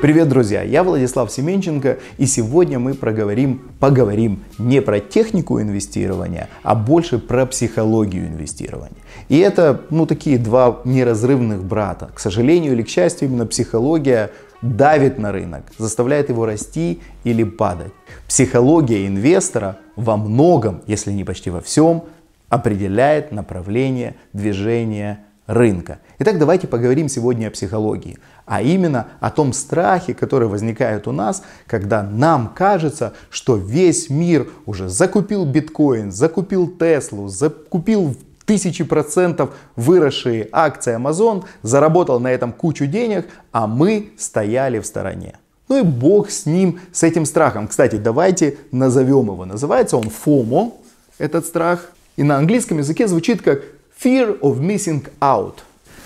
Привет, друзья! Я Владислав Семенченко, и сегодня мы проговорим, поговорим не про технику инвестирования, а больше про психологию инвестирования. И это, ну, такие два неразрывных брата. К сожалению или к счастью, именно психология давит на рынок, заставляет его расти или падать. Психология инвестора во многом, если не почти во всем, определяет направление движения рынка. Итак, давайте поговорим сегодня о психологии, а именно о том страхе, который возникает у нас, когда нам кажется, что весь мир уже закупил биткоин, закупил Теслу, закупил тысячи процентов выросшие акции Amazon, заработал на этом кучу денег, а мы стояли в стороне. Ну и бог с ним, с этим страхом. Кстати, давайте назовем его. Называется он FOMO, этот страх. И на английском языке звучит как Fear of missing out.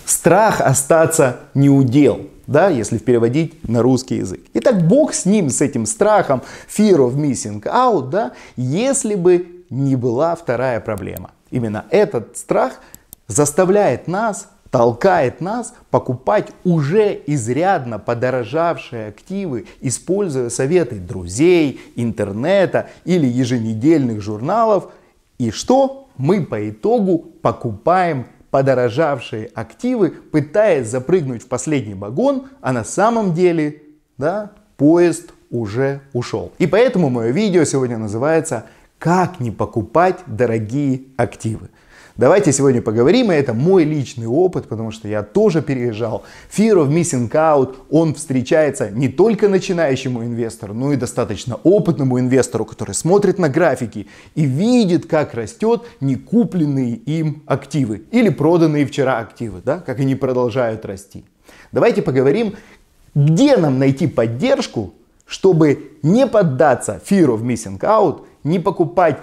Страх остаться неудел да, если переводить на русский язык. Итак, Бог с ним, с этим страхом, fear of missing out, да, если бы не была вторая проблема. Именно этот страх заставляет нас, толкает нас покупать уже изрядно подорожавшие активы, используя советы друзей, интернета или еженедельных журналов. И что? мы по итогу покупаем подорожавшие активы, пытаясь запрыгнуть в последний вагон, а на самом деле, да, поезд уже ушел. И поэтому мое видео сегодня называется «Как не покупать дорогие активы». Давайте сегодня поговорим, и это мой личный опыт, потому что я тоже переезжал. Fear of Missing Out, он встречается не только начинающему инвестору, но и достаточно опытному инвестору, который смотрит на графики и видит, как растет некупленные им активы или проданные вчера активы, да, как они продолжают расти. Давайте поговорим, где нам найти поддержку, чтобы не поддаться fear of missing out, не покупать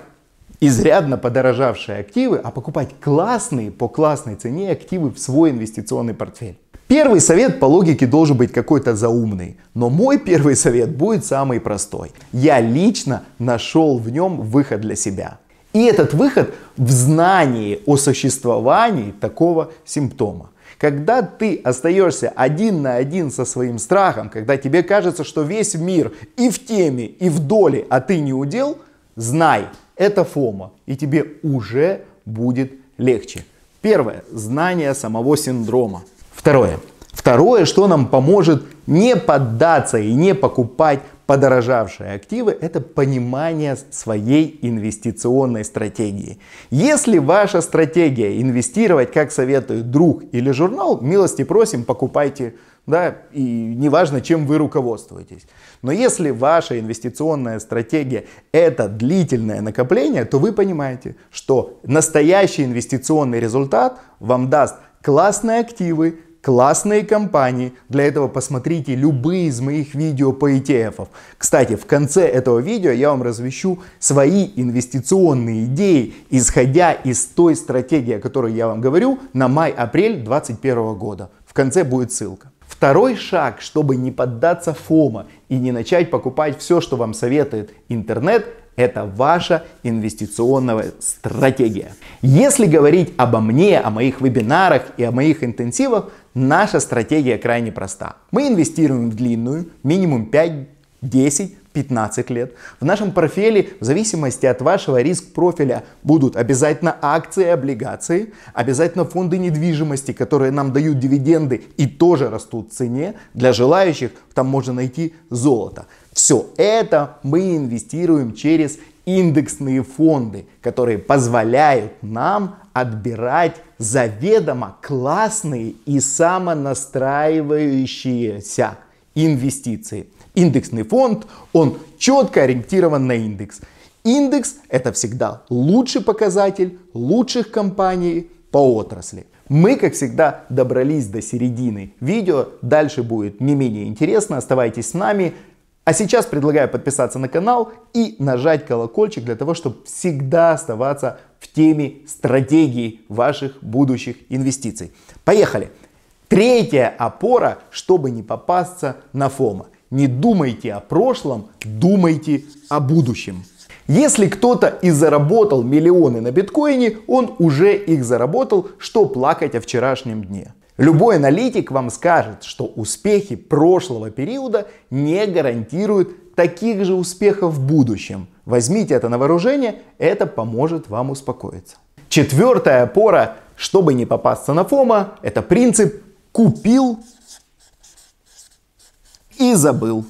изрядно подорожавшие активы, а покупать классные по классной цене активы в свой инвестиционный портфель. Первый совет по логике должен быть какой-то заумный, но мой первый совет будет самый простой. Я лично нашел в нем выход для себя. И этот выход в знании о существовании такого симптома. Когда ты остаешься один на один со своим страхом, когда тебе кажется, что весь мир и в теме, и в доле, а ты не удел, знай, это фома, и тебе уже будет легче. Первое, знание самого синдрома. Второе, второе, что нам поможет не поддаться и не покупать подорожавшие активы – это понимание своей инвестиционной стратегии. Если ваша стратегия инвестировать, как советует друг или журнал, милости просим, покупайте да, и неважно, чем вы руководствуетесь. Но если ваша инвестиционная стратегия это длительное накопление, то вы понимаете, что настоящий инвестиционный результат вам даст классные активы, классные компании. Для этого посмотрите любые из моих видео по ETF. Кстати, в конце этого видео я вам развещу свои инвестиционные идеи, исходя из той стратегии, о которой я вам говорю, на май-апрель 2021 года. В конце будет ссылка. Второй шаг, чтобы не поддаться фома и не начать покупать все, что вам советует интернет, это ваша инвестиционная стратегия. Если говорить обо мне, о моих вебинарах и о моих интенсивах, наша стратегия крайне проста. Мы инвестируем в длинную, минимум 5, 10, 15 лет. В нашем портфеле в зависимости от вашего риск-профиля будут обязательно акции, и облигации, обязательно фонды недвижимости, которые нам дают дивиденды и тоже растут в цене. Для желающих там можно найти золото. Все это мы инвестируем через индексные фонды, которые позволяют нам отбирать заведомо классные и самонастраивающиеся инвестиции. Индексный фонд, он четко ориентирован на индекс. Индекс – это всегда лучший показатель лучших компаний по отрасли. Мы, как всегда, добрались до середины видео. Дальше будет не менее интересно. Оставайтесь с нами. А сейчас предлагаю подписаться на канал и нажать колокольчик для того, чтобы всегда оставаться в теме стратегии ваших будущих инвестиций. Поехали! Третья опора, чтобы не попасться на ФОМа. Не думайте о прошлом, думайте о будущем. Если кто-то и заработал миллионы на биткоине, он уже их заработал, что плакать о вчерашнем дне. Любой аналитик вам скажет, что успехи прошлого периода не гарантируют таких же успехов в будущем. Возьмите это на вооружение, это поможет вам успокоиться. Четвертая опора, чтобы не попасться на фома, это принцип купил и забыл.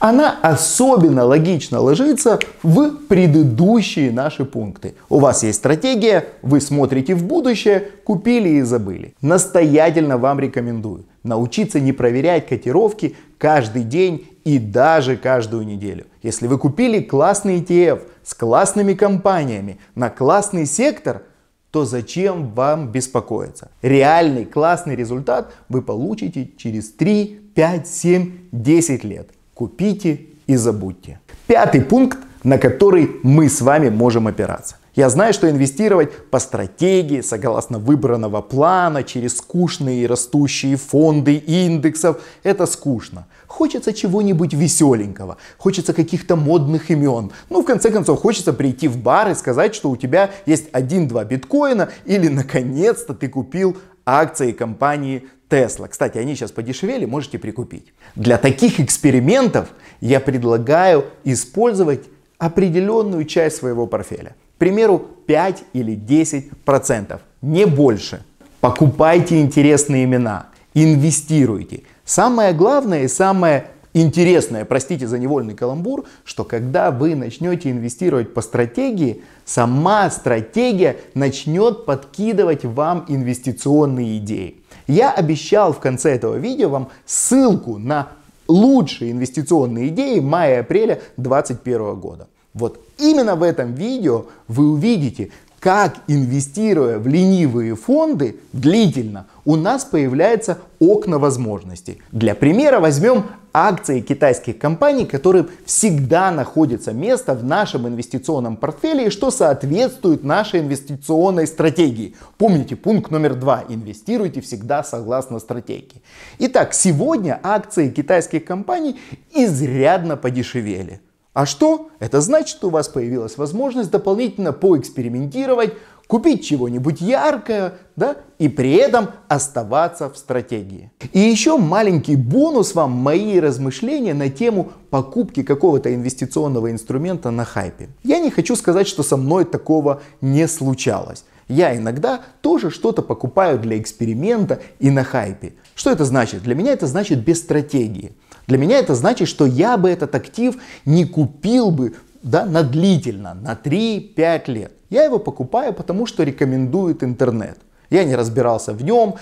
Она особенно логично ложится в предыдущие наши пункты. У вас есть стратегия, вы смотрите в будущее, купили и забыли. Настоятельно вам рекомендую научиться не проверять котировки каждый день и даже каждую неделю. Если вы купили классный ETF с классными компаниями на классный сектор – то зачем вам беспокоиться? Реальный классный результат вы получите через 3, 5, 7, 10 лет. Купите и забудьте. Пятый пункт, на который мы с вами можем опираться – я знаю, что инвестировать по стратегии, согласно выбранного плана, через скучные растущие фонды и индексов, это скучно. Хочется чего-нибудь веселенького, хочется каких-то модных имен. Ну, в конце концов, хочется прийти в бар и сказать, что у тебя есть 1-2 биткоина или, наконец-то, ты купил акции компании Tesla. Кстати, они сейчас подешевели, можете прикупить. Для таких экспериментов я предлагаю использовать определенную часть своего портфеля примеру, 5 или 10%, не больше. Покупайте интересные имена, инвестируйте. Самое главное и самое интересное, простите за невольный каламбур, что когда вы начнете инвестировать по стратегии, сама стратегия начнет подкидывать вам инвестиционные идеи. Я обещал в конце этого видео вам ссылку на лучшие инвестиционные идеи мая-апреля 2021 года. Вот именно в этом видео вы увидите, как инвестируя в ленивые фонды длительно, у нас появляются окна возможностей. Для примера возьмем акции китайских компаний, которые всегда находятся место в нашем инвестиционном портфеле и что соответствует нашей инвестиционной стратегии. Помните пункт номер два. Инвестируйте всегда согласно стратегии. Итак, сегодня акции китайских компаний изрядно подешевели. А что? Это значит, что у вас появилась возможность дополнительно поэкспериментировать, купить чего-нибудь яркое, да, и при этом оставаться в стратегии. И еще маленький бонус вам мои размышления на тему покупки какого-то инвестиционного инструмента на хайпе. Я не хочу сказать, что со мной такого не случалось. Я иногда тоже что-то покупаю для эксперимента и на хайпе. Что это значит? Для меня это значит без стратегии. Для меня это значит, что я бы этот актив не купил бы да, на длительно, на 3-5 лет. Я его покупаю, потому что рекомендует интернет. Я не разбирался в нем,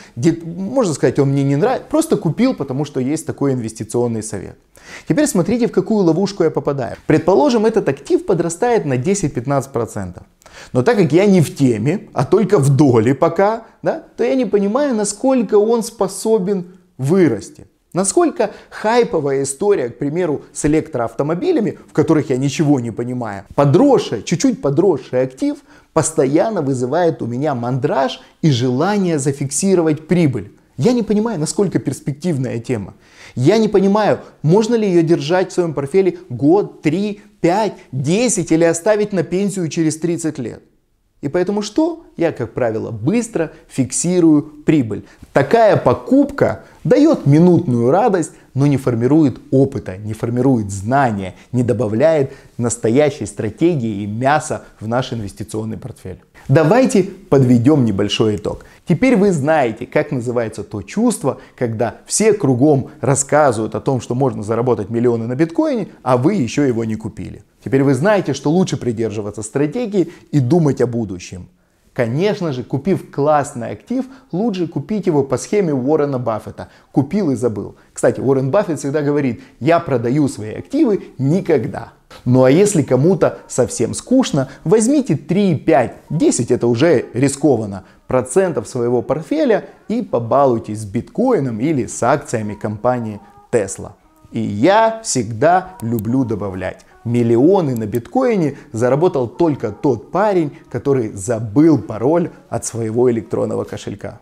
можно сказать, он мне не нравится, просто купил, потому что есть такой инвестиционный совет. Теперь смотрите, в какую ловушку я попадаю. Предположим, этот актив подрастает на 10-15%. Но так как я не в теме, а только в доле пока, да, то я не понимаю, насколько он способен вырасти. Насколько хайповая история, к примеру, с электроавтомобилями, в которых я ничего не понимаю, подросший, чуть-чуть подросший актив постоянно вызывает у меня мандраж и желание зафиксировать прибыль. Я не понимаю, насколько перспективная тема. Я не понимаю, можно ли ее держать в своем портфеле год, три, пять, десять или оставить на пенсию через 30 лет. И поэтому что? Я, как правило, быстро фиксирую прибыль. Такая покупка дает минутную радость, но не формирует опыта, не формирует знания, не добавляет настоящей стратегии и мяса в наш инвестиционный портфель. Давайте подведем небольшой итог. Теперь вы знаете, как называется то чувство, когда все кругом рассказывают о том, что можно заработать миллионы на биткоине, а вы еще его не купили. Теперь вы знаете, что лучше придерживаться стратегии и думать о будущем. Конечно же, купив классный актив, лучше купить его по схеме Уоррена Баффета. Купил и забыл. Кстати, Уоррен Баффет всегда говорит, я продаю свои активы никогда. Ну а если кому-то совсем скучно, возьмите 3, 5, 10, это уже рискованно, процентов своего портфеля и побалуйтесь с биткоином или с акциями компании Tesla. И я всегда люблю добавлять миллионы на биткоине заработал только тот парень, который забыл пароль от своего электронного кошелька.